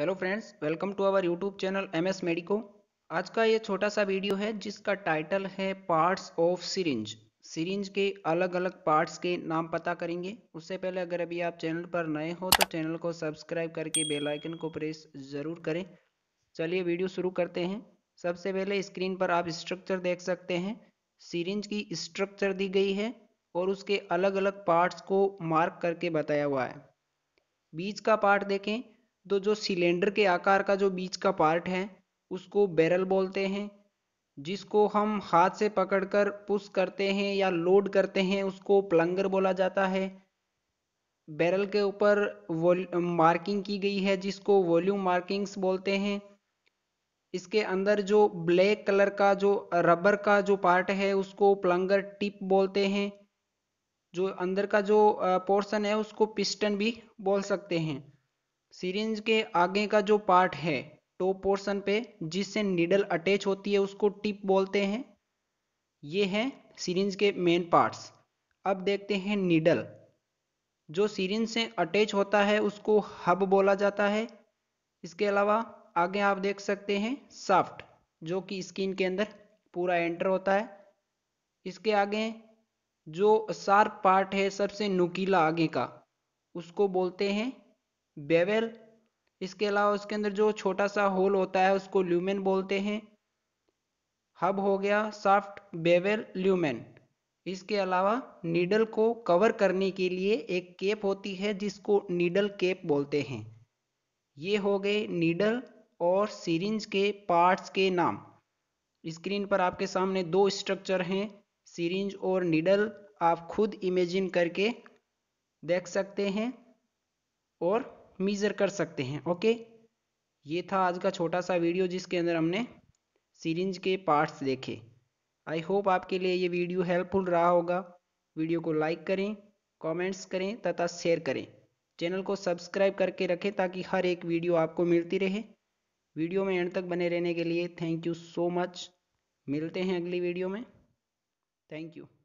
hello friends welcome to our YouTube channel M S medico आज का ये छोटा सा वीडियो है जिसका टाइटल है पार्ट्स ऑफ सिरिंज सिरिंज के अलग अलग पार्ट्स के नाम पता करेंगे उससे पहले अगर अभी आप चैनल पर नए हो तो चैनल को सब्सक्राइब करके बेल आइकन को प्रेस ज़रूर करें चलिए वीडियो शुरू करते हैं सबसे पहले स्क्रीन पर आप स्ट्रक्चर देख सकते हैं सीरेंज की स्ट्रक्चर दी गई है और उसके अलग अलग पार्ट्स को मार्क करके बताया हुआ है बीच का पार्ट देखें तो जो सिलेंडर के आकार का जो बीच का पार्ट है उसको बैरल बोलते हैं जिसको हम हाथ से पकड़कर पुश करते हैं या लोड करते हैं उसको प्लंगर बोला जाता है बैरल के ऊपर मार्किंग की गई है जिसको वॉल्यूम मार्किंग्स बोलते हैं इसके अंदर जो ब्लैक कलर का जो रबर का जो पार्ट है उसको प्लंगर टिप बोलते हैं जो अंदर का जो पोर्शन है उसको पिस्टन भी बोल सकते हैं सीरेंज के आगे का जो पार्ट है टॉप पोर्शन पे जिससे नीडल अटैच होती है उसको टिप बोलते हैं ये है सीरेंज के मेन पार्ट्स अब देखते हैं नीडल जो सीरेंज से अटैच होता है उसको हब बोला जाता है इसके अलावा आगे आप देख सकते हैं साफ्ट जो कि स्किन के अंदर पूरा एंटर होता है इसके आगे जो शार्प पार्ट है सबसे नुकीला आगे का उसको बोलते हैं बेवेल इसके अलावा उसके अंदर जो छोटा सा होल होता है उसको ल्यूमेन बोलते हैं हब हो गया सॉफ्ट बेवेल ल्यूमेन इसके अलावा नीडल को कवर करने के लिए एक केप होती है जिसको नीडल केप बोलते हैं ये हो गए नीडल और सीरिंज के पार्ट्स के नाम स्क्रीन पर आपके सामने दो स्ट्रक्चर हैं सीरिंज और नीडल आप खुद इमेजिन करके देख सकते हैं और मीज़र कर सकते हैं ओके ये था आज का छोटा सा वीडियो जिसके अंदर हमने सीरिंज के पार्ट्स देखे आई होप आपके लिए ये वीडियो हेल्पफुल रहा होगा वीडियो को लाइक करें कमेंट्स करें तथा शेयर करें चैनल को सब्सक्राइब करके रखें ताकि हर एक वीडियो आपको मिलती रहे वीडियो में एंड तक बने रहने के लिए थैंक यू सो मच मिलते हैं अगली वीडियो में थैंक यू